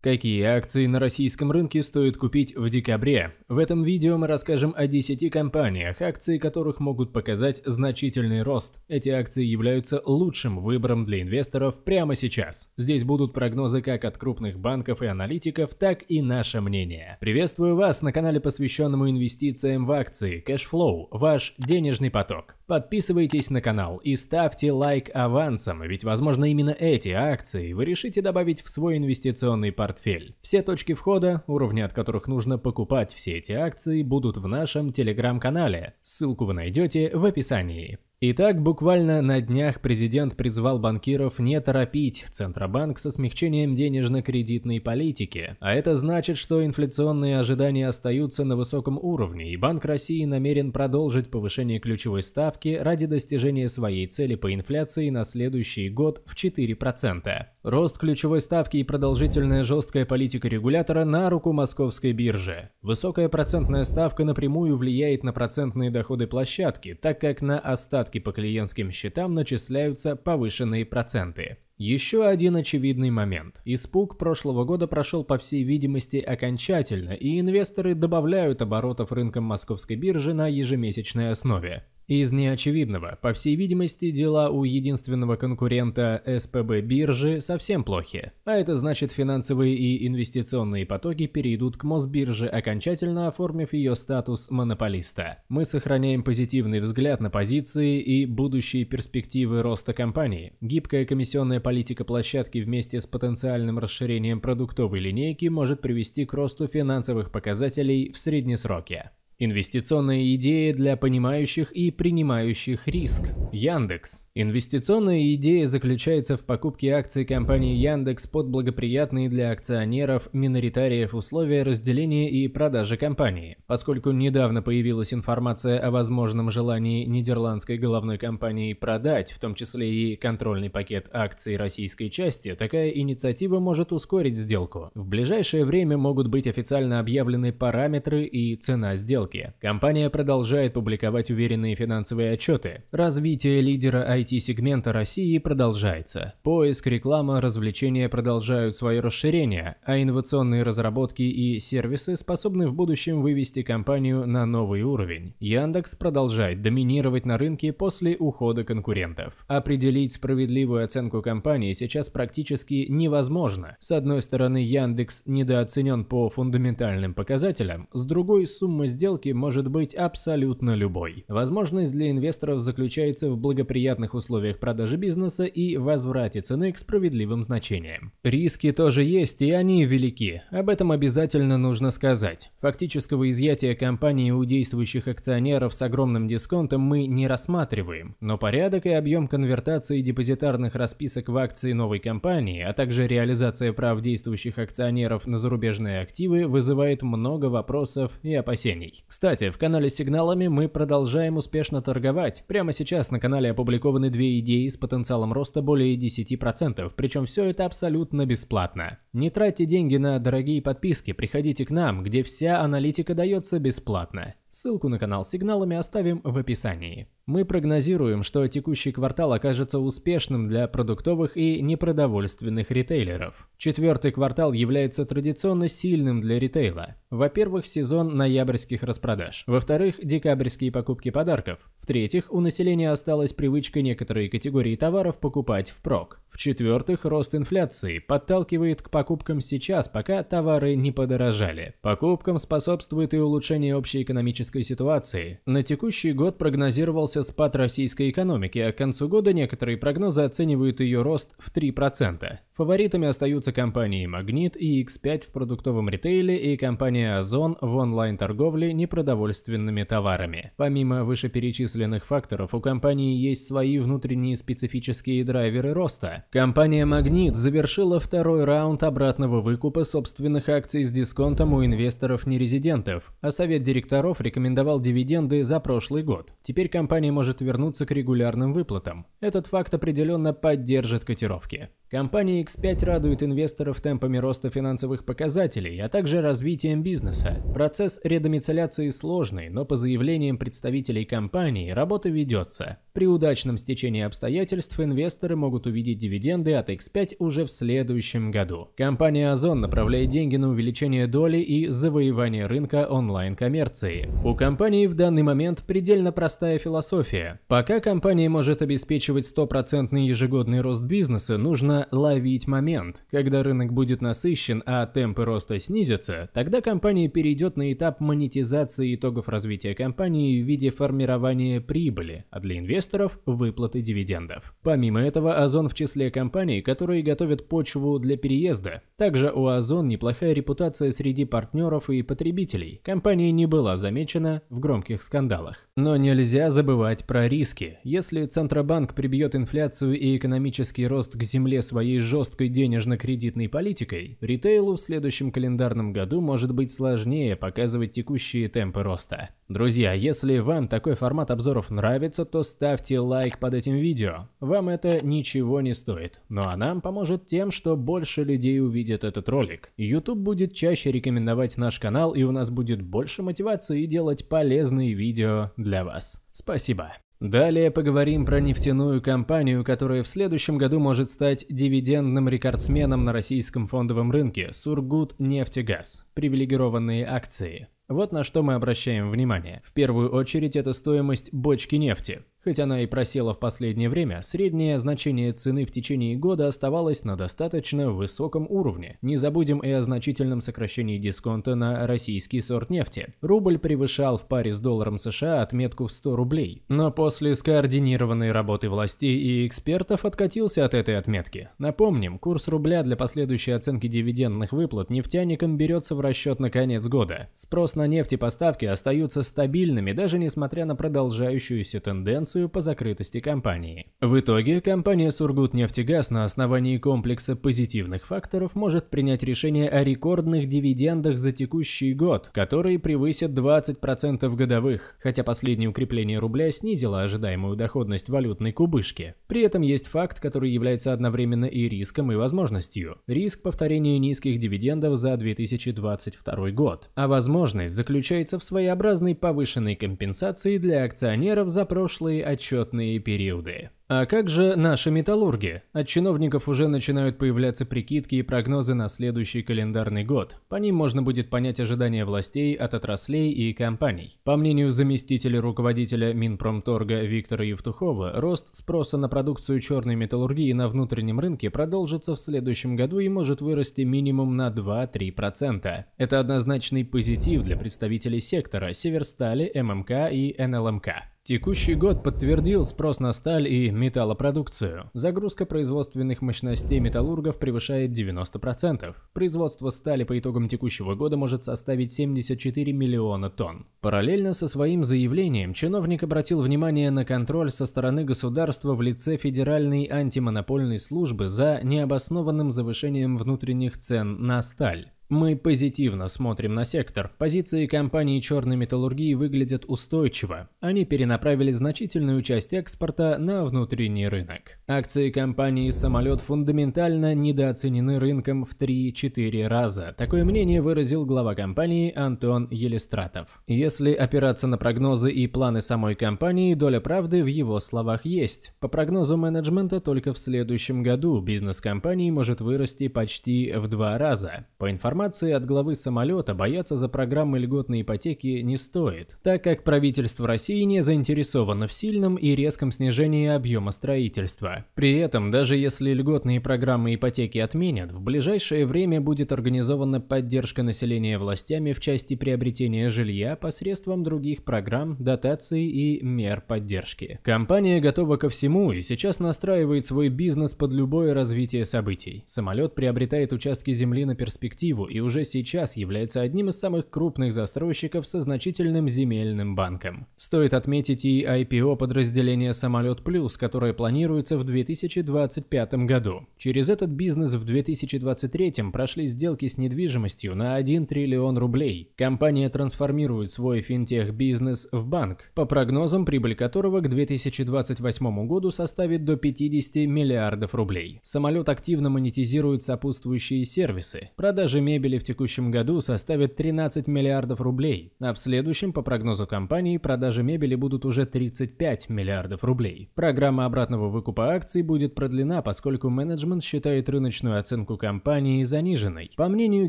Какие акции на российском рынке стоит купить в декабре? В этом видео мы расскажем о 10 компаниях, акции которых могут показать значительный рост. Эти акции являются лучшим выбором для инвесторов прямо сейчас. Здесь будут прогнозы как от крупных банков и аналитиков, так и наше мнение. Приветствую вас на канале, посвященному инвестициям в акции, кэшфлоу, ваш денежный поток. Подписывайтесь на канал и ставьте лайк авансом, ведь возможно именно эти акции вы решите добавить в свой инвестиционный портфель. Все точки входа, уровни от которых нужно покупать все эти акции, будут в нашем телеграм-канале. Ссылку вы найдете в описании. Итак, буквально на днях президент призвал банкиров не торопить Центробанк со смягчением денежно-кредитной политики. А это значит, что инфляционные ожидания остаются на высоком уровне, и Банк России намерен продолжить повышение ключевой ставки ради достижения своей цели по инфляции на следующий год в 4%. Рост ключевой ставки и продолжительная жесткая политика регулятора на руку московской бирже. Высокая процентная ставка напрямую влияет на процентные доходы площадки, так как на остатки по клиентским счетам начисляются повышенные проценты. Еще один очевидный момент. Испуг прошлого года прошел, по всей видимости, окончательно, и инвесторы добавляют оборотов рынком московской биржи на ежемесячной основе. Из неочевидного, по всей видимости, дела у единственного конкурента СПБ биржи совсем плохи, а это значит финансовые и инвестиционные потоки перейдут к Мосбирже, окончательно оформив ее статус монополиста. Мы сохраняем позитивный взгляд на позиции и будущие перспективы роста компании. Гибкая комиссионная политика площадки вместе с потенциальным расширением продуктовой линейки может привести к росту финансовых показателей в среднесроке. Инвестиционные идеи для понимающих и принимающих риск. Яндекс. Инвестиционная идея заключается в покупке акций компании Яндекс под благоприятные для акционеров, миноритариев условия разделения и продажи компании. Поскольку недавно появилась информация о возможном желании нидерландской головной компании продать, в том числе и контрольный пакет акций российской части, такая инициатива может ускорить сделку. В ближайшее время могут быть официально объявлены параметры и цена сделки. Компания продолжает публиковать уверенные финансовые отчеты. Развитие лидера IT-сегмента России продолжается. Поиск, реклама, развлечения продолжают свое расширение, а инновационные разработки и сервисы способны в будущем вывести вывести компанию на новый уровень. Яндекс продолжает доминировать на рынке после ухода конкурентов. Определить справедливую оценку компании сейчас практически невозможно. С одной стороны, Яндекс недооценен по фундаментальным показателям, с другой сумма сделки может быть абсолютно любой. Возможность для инвесторов заключается в благоприятных условиях продажи бизнеса и возврате цены к справедливым значениям. Риски тоже есть, и они велики. Об этом обязательно нужно сказать. Фактического изъяна изъятие компании у действующих акционеров с огромным дисконтом мы не рассматриваем, но порядок и объем конвертации депозитарных расписок в акции новой компании, а также реализация прав действующих акционеров на зарубежные активы вызывает много вопросов и опасений. Кстати, в канале с сигналами мы продолжаем успешно торговать. Прямо сейчас на канале опубликованы две идеи с потенциалом роста более 10%, причем все это абсолютно бесплатно. Не тратьте деньги на дорогие подписки, приходите к нам, где вся аналитика дается бесплатно. Ссылку на канал с сигналами оставим в описании. Мы прогнозируем, что текущий квартал окажется успешным для продуктовых и непродовольственных ритейлеров. Четвертый квартал является традиционно сильным для ритейла. Во-первых, сезон ноябрьских распродаж. Во-вторых, декабрьские покупки подарков. В-третьих, у населения осталась привычка некоторые категории товаров покупать впрок. В-четвертых, рост инфляции подталкивает к покупкам сейчас, пока товары не подорожали. Покупкам способствует и улучшение общей экономической экономической ситуации. На текущий год прогнозировался спад российской экономики, а к концу года некоторые прогнозы оценивают ее рост в 3%. Фаворитами остаются компании «Магнит» и X5 в продуктовом ритейле и компания «Озон» в онлайн-торговле непродовольственными товарами. Помимо вышеперечисленных факторов, у компании есть свои внутренние специфические драйверы роста. Компания «Магнит» завершила второй раунд обратного выкупа собственных акций с дисконтом у инвесторов-нерезидентов, а совет директоров порекомендовал дивиденды за прошлый год. Теперь компания может вернуться к регулярным выплатам. Этот факт определенно поддержит котировки. Компания X5 радует инвесторов темпами роста финансовых показателей, а также развитием бизнеса. Процесс редомицеляции сложный, но по заявлениям представителей компании работа ведется. При удачном стечении обстоятельств инвесторы могут увидеть дивиденды от X5 уже в следующем году. Компания Озон направляет деньги на увеличение доли и завоевание рынка онлайн-коммерции. У компании в данный момент предельно простая философия. Пока компания может обеспечивать стопроцентный ежегодный рост бизнеса, нужно ловить момент. Когда рынок будет насыщен, а темпы роста снизятся, тогда компания перейдет на этап монетизации итогов развития компании в виде формирования прибыли, а для инвесторов – выплаты дивидендов. Помимо этого, Озон в числе компаний, которые готовят почву для переезда. Также у Озон неплохая репутация среди партнеров и потребителей. Компания не была замечена в громких скандалах. Но нельзя забывать про риски. Если Центробанк прибьет инфляцию и экономический рост к земле своей жесткой денежно-кредитной политикой, ритейлу в следующем календарном году может быть сложнее показывать текущие темпы роста. Друзья, если вам такой формат обзоров нравится, то ставьте лайк под этим видео. Вам это ничего не стоит, ну а нам поможет тем, что больше людей увидят этот ролик. YouTube будет чаще рекомендовать наш канал и у нас будет больше мотивации делать полезные видео для вас. Спасибо. Далее поговорим про нефтяную компанию, которая в следующем году может стать дивидендным рекордсменом на российском фондовом рынке Сургут нефтегаз, привилегированные акции. Вот на что мы обращаем внимание. В первую очередь это стоимость бочки нефти. Хоть она и просела в последнее время, среднее значение цены в течение года оставалось на достаточно высоком уровне. Не забудем и о значительном сокращении дисконта на российский сорт нефти. Рубль превышал в паре с долларом США отметку в 100 рублей. Но после скоординированной работы властей и экспертов откатился от этой отметки. Напомним, курс рубля для последующей оценки дивидендных выплат нефтяникам берется в расчет на конец года. Спрос на нефть и поставки остаются стабильными, даже несмотря на продолжающуюся тенденцию инструкцию по закрытости компании. В итоге компания «Сургутнефтегаз» на основании комплекса позитивных факторов может принять решение о рекордных дивидендах за текущий год, которые превысят 20% годовых, хотя последнее укрепление рубля снизило ожидаемую доходность валютной кубышки. При этом есть факт, который является одновременно и риском, и возможностью. Риск повторения низких дивидендов за 2022 год, а возможность заключается в своеобразной повышенной компенсации для акционеров за прошлые отчетные периоды. А как же наши металлурги? От чиновников уже начинают появляться прикидки и прогнозы на следующий календарный год. По ним можно будет понять ожидания властей от отраслей и компаний. По мнению заместителя руководителя Минпромторга Виктора Евтухова, рост спроса на продукцию черной металлургии на внутреннем рынке продолжится в следующем году и может вырасти минимум на 2-3%. Это однозначный позитив для представителей сектора Северстали, ММК и НЛМК. Текущий год подтвердил спрос на сталь и металлопродукцию. Загрузка производственных мощностей металлургов превышает 90%. Производство стали по итогам текущего года может составить 74 миллиона тонн. Параллельно со своим заявлением чиновник обратил внимание на контроль со стороны государства в лице Федеральной антимонопольной службы за необоснованным завышением внутренних цен на сталь. Мы позитивно смотрим на сектор. Позиции компании черной металлургии выглядят устойчиво. Они перенаправили значительную часть экспорта на внутренний рынок. Акции компании «Самолет» фундаментально недооценены рынком в 3-4 раза. Такое мнение выразил глава компании Антон Елистратов. Если опираться на прогнозы и планы самой компании, доля правды в его словах есть. По прогнозу менеджмента, только в следующем году бизнес компании может вырасти почти в два раза. По информации информации от главы самолета бояться за программы льготной ипотеки не стоит, так как правительство России не заинтересовано в сильном и резком снижении объема строительства. При этом, даже если льготные программы ипотеки отменят, в ближайшее время будет организована поддержка населения властями в части приобретения жилья посредством других программ, дотаций и мер поддержки. Компания готова ко всему и сейчас настраивает свой бизнес под любое развитие событий. Самолет приобретает участки земли на перспективу и уже сейчас является одним из самых крупных застройщиков со значительным земельным банком. Стоит отметить и IPO подразделения «Самолет Плюс», которое планируется в 2025 году. Через этот бизнес в 2023 прошли сделки с недвижимостью на 1 триллион рублей. Компания трансформирует свой финтех-бизнес в банк, по прогнозам прибыль которого к 2028 году составит до 50 миллиардов рублей. Самолет активно монетизирует сопутствующие сервисы, продажи мебели, мебели в текущем году составит 13 миллиардов рублей, а в следующем, по прогнозу компании, продажи мебели будут уже 35 миллиардов рублей. Программа обратного выкупа акций будет продлена, поскольку менеджмент считает рыночную оценку компании заниженной. По мнению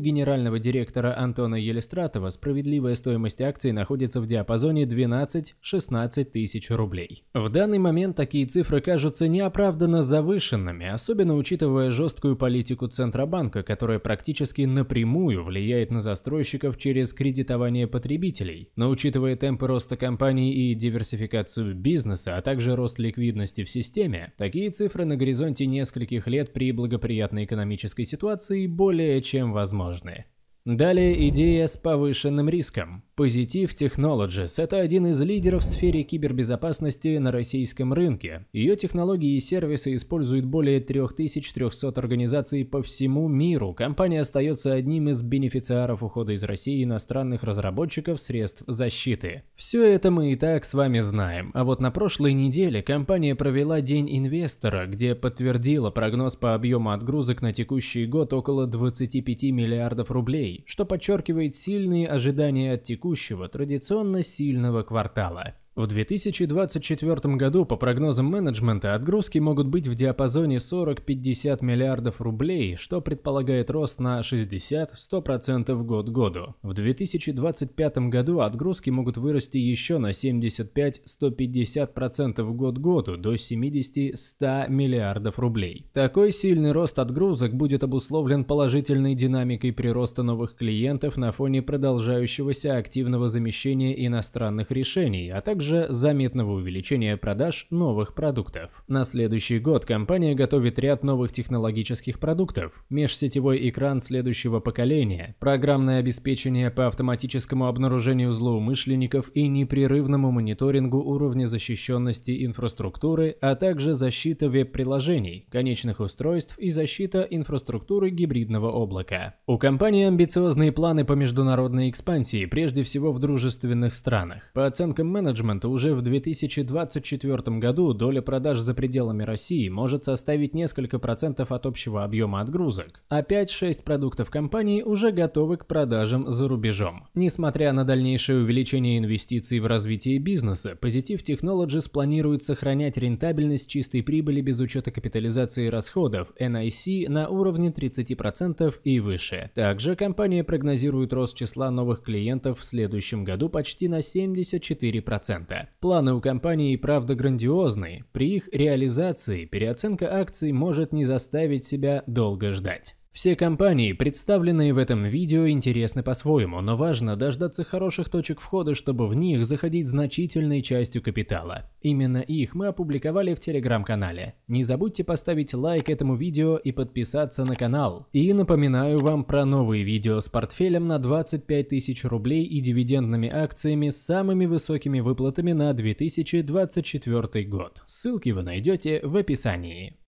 генерального директора Антона Елистратова, справедливая стоимость акций находится в диапазоне 12-16 тысяч рублей. В данный момент такие цифры кажутся неоправданно завышенными, особенно учитывая жесткую политику Центробанка, которая практически напрямую напрямую влияет на застройщиков через кредитование потребителей, но учитывая темпы роста компаний и диверсификацию бизнеса, а также рост ликвидности в системе, такие цифры на горизонте нескольких лет при благоприятной экономической ситуации более чем возможны. Далее идея с повышенным риском. Positive Technologies – это один из лидеров в сфере кибербезопасности на российском рынке. Ее технологии и сервисы используют более 3300 организаций по всему миру. Компания остается одним из бенефициаров ухода из России иностранных разработчиков средств защиты. Все это мы и так с вами знаем. А вот на прошлой неделе компания провела День инвестора, где подтвердила прогноз по объему отгрузок на текущий год около 25 миллиардов рублей, что подчеркивает сильные ожидания от текущего текущего традиционно сильного квартала. В 2024 году, по прогнозам менеджмента, отгрузки могут быть в диапазоне 40-50 миллиардов рублей, что предполагает рост на 60-100% год-году. В 2025 году отгрузки могут вырасти еще на 75-150% год-году до 70-100 миллиардов рублей. Такой сильный рост отгрузок будет обусловлен положительной динамикой прироста новых клиентов на фоне продолжающегося активного замещения иностранных решений, а также также заметного увеличения продаж новых продуктов. На следующий год компания готовит ряд новых технологических продуктов, межсетевой экран следующего поколения, программное обеспечение по автоматическому обнаружению злоумышленников и непрерывному мониторингу уровня защищенности инфраструктуры, а также защита веб-приложений, конечных устройств и защита инфраструктуры гибридного облака. У компании амбициозные планы по международной экспансии, прежде всего в дружественных странах. По оценкам менеджмента, менеджмента уже в 2024 году доля продаж за пределами России может составить несколько процентов от общего объема отгрузок, а 5-6 продуктов компании уже готовы к продажам за рубежом. Несмотря на дальнейшее увеличение инвестиций в развитие бизнеса, Positive Technologies планирует сохранять рентабельность чистой прибыли без учета капитализации расходов NIC а на уровне 30% и выше. Также компания прогнозирует рост числа новых клиентов в следующем году почти на 74%. 1%. Планы у компании, правда, грандиозные. При их реализации переоценка акций может не заставить себя долго ждать. Все компании, представленные в этом видео, интересны по-своему, но важно дождаться хороших точек входа, чтобы в них заходить значительной частью капитала. Именно их мы опубликовали в телеграм-канале. Не забудьте поставить лайк этому видео и подписаться на канал. И напоминаю вам про новые видео с портфелем на 25 тысяч рублей и дивидендными акциями с самыми высокими выплатами на 2024 год. Ссылки вы найдете в описании.